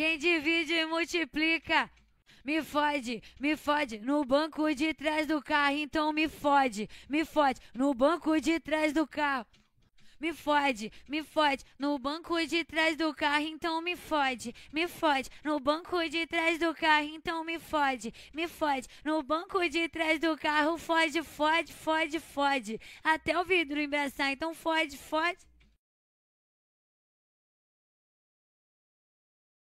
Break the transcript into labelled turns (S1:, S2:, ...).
S1: Quem divide multiplica. Me fode, me fode, no banco de trás do carro, então me fode, me fode, no banco de trás do carro. Me fode, me fode, no banco de trás do carro, então me fode, me fode, no banco de trás do carro, então me fode, me fode, no banco de trás do carro, fode, fode, fode, fode, até o vidro embraçar, então
S2: fode, fode.